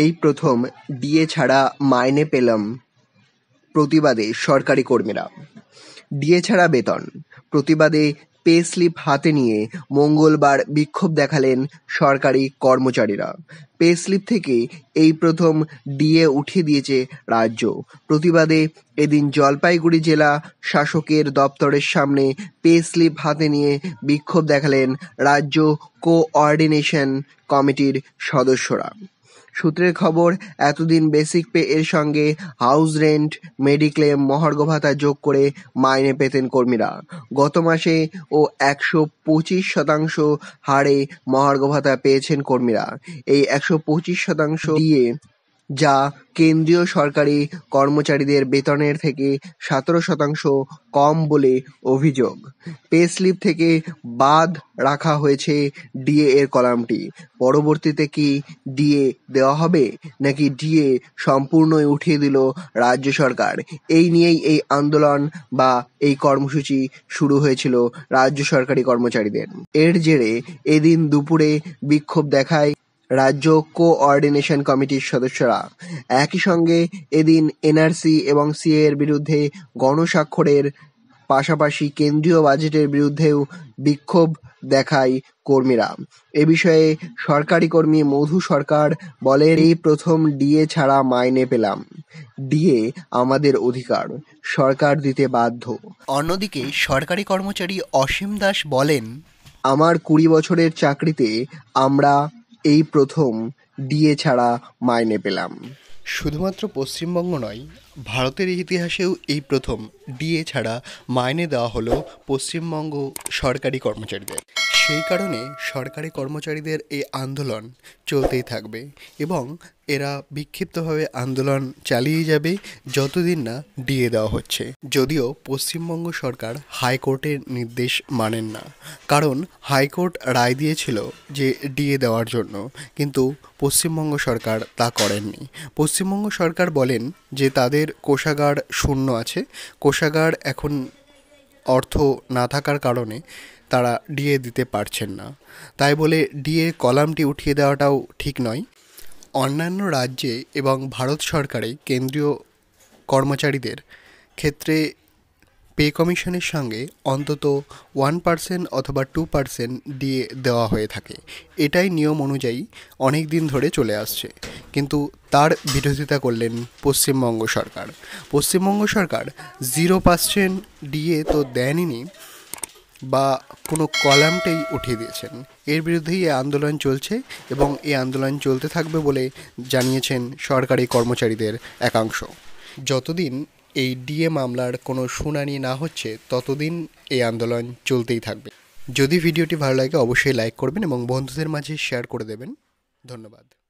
এই প্রথম ডিএ ছাড়া মাইনে পেলাম প্রতিবাদে সরকারি কর্মীরা ডিএ ছাড়া বেতন প্রতিবাদে পে স্লিপ হাতে নিয়ে মঙ্গলবার বিক্ষোভ দেখালেন সরকারি কর্মচারীরা পে স্লিপ থেকে এই প্রথম ডিএ উঠিয়ে দিয়েছে রাজ্য প্রতিবাদে এদিন জলপাইগুড়ি জেলা শাসকের দপ্তরের সামনে পে স্লিপ হাতে নিয়ে বিক্ষোভ দেখালেন রাজ্য কোঅর্ডিনেশন কমিটির সদস্যরা সূত্রের খবর, এতদিন বেসিক পে এর সঙ্গে হাউস রেন্ট মেডিক্লেম মহার্ঘ ভাতা যোগ করে মাইনে পেতেন কর্মীরা। গত মাসে ও একশো পঁচিশ শতাংশ হারে মহার্ঘ ভাতা পেয়েছেন কর্মীরা। এই একশো পঁচিশ শতাংশ দিয়ে যা কেন্দ্রীয় সরকারি কর্মচারীদের বেতনের থেকে সতেরো শতাংশ কম বলে অভিযোগ। পে স্লিপ থেকে বাদ রাখা হয়েছে ডিএ এর কলামটি। পরবর্তীতে কি ডিএ দেওয়া হবে, নাকি ডিএ সম্পূর্ণই উঠিয়ে দিল রাজ্য সরকার, এই নিয়েই এই আন্দোলন বা এই কর্মসূচি শুরু হয়েছিল রাজ্য সরকারি কর্মচারীদের। এর জেরে এদিন দুপুরে বিক্ষোভ দেখায় রাজ্য কো-অর্ডিনেশন কমিটির সদস্যরা একই সঙ্গে এদিন এনআরসি এবং সিএ এর বিরুদ্ধে গণস্বাক্ষরের পাশাপাশি কেন্দ্রীয় বাজেটের বিরুদ্ধেও বিক্ষোভ দেখায় কর্মীরা এ বিষয়ে সরকারি কর্মী মধু সরকার বলেন এই প্রথম ডিএ ছাড়া মাইনে পেলাম ডিএ আমাদের অধিকার সরকার দিতে বাধ্য অন্যদিকে সরকারি কর্মচারী অসীম দাস বলেন আমার কুড়ি বছরের চাকরিতে আমরা এই প্রথম ডিএ ছাড়া মাইনে পেলাম শুধুমাত্র পশ্চিমবঙ্গ নয় ভারতের ইতিহাসেও এই প্রথম ডিএ ছাড়া মাইনে দেওয়া হলো পশ্চিমবঙ্গ সরকারি কর্মচারীদের সেই কারণে সরকারি কর্মচারীদের এই আন্দোলন চলতেই থাকবে এবং এরা বিক্ষিপ্তভাবে আন্দোলন চালিয়ে যাবে যতদিন না ডিএ দেওয়া হচ্ছে যদিও পশ্চিমবঙ্গ সরকার হাইকোর্টের নির্দেশ মানেন না কারণ হাইকোর্ট রায় দিয়েছিল যে ডিএ দেওয়ার জন্য কিন্তু পশ্চিমবঙ্গ সরকার তা করেননি পশ্চিমবঙ্গ সরকার বলেন যে তাদের কোষাগার শূন্য আছে কোষাগার এখন অর্থ না থাকার কারণে তারা ডিএ দিতে পারছেন না তাই বলে ডিএ কলামটি উঠিয়ে দেওয়াটাও ঠিক নয় অন্যান্য রাজ্যে এবং ভারত সরকারে কেন্দ্রীয় কর্মচারীদের ক্ষেত্রে পে কমিশনের সঙ্গে অন্তত ওয়ান পার্সেন্ট অথবা টু পার্সেন্ট দিয়ে দেওয়া হয়ে থাকে এটাই নিয়ম অনুযায়ী অনেক দিন ধরে চলে আসছে কিন্তু তার বিরোধিতা করলেন পশ্চিমবঙ্গ সরকার পশ্চিমবঙ্গ সরকার জিরো পার্সেন্ট দিয়ে তো দেয়নি বা কোনো কলামটাই উঠিয়ে দিয়েছেন এর বিরুদ্ধেই এই আন্দোলন চলছে এবং এই আন্দোলন চলতে থাকবে বলে জানিয়েছেন সরকারি কর্মচারীদের একাংশ যতদিন এই ডিএ মামলার কোনো শুনানি না হচ্ছে ততদিন এই আন্দোলন চলতেই থাকবে যদি ভিডিওটি ভালো লাগে অবশ্যই লাইক করবেন এবং বন্ধুদের মাঝে শেয়ার করে দেবেন ধন্যবাদ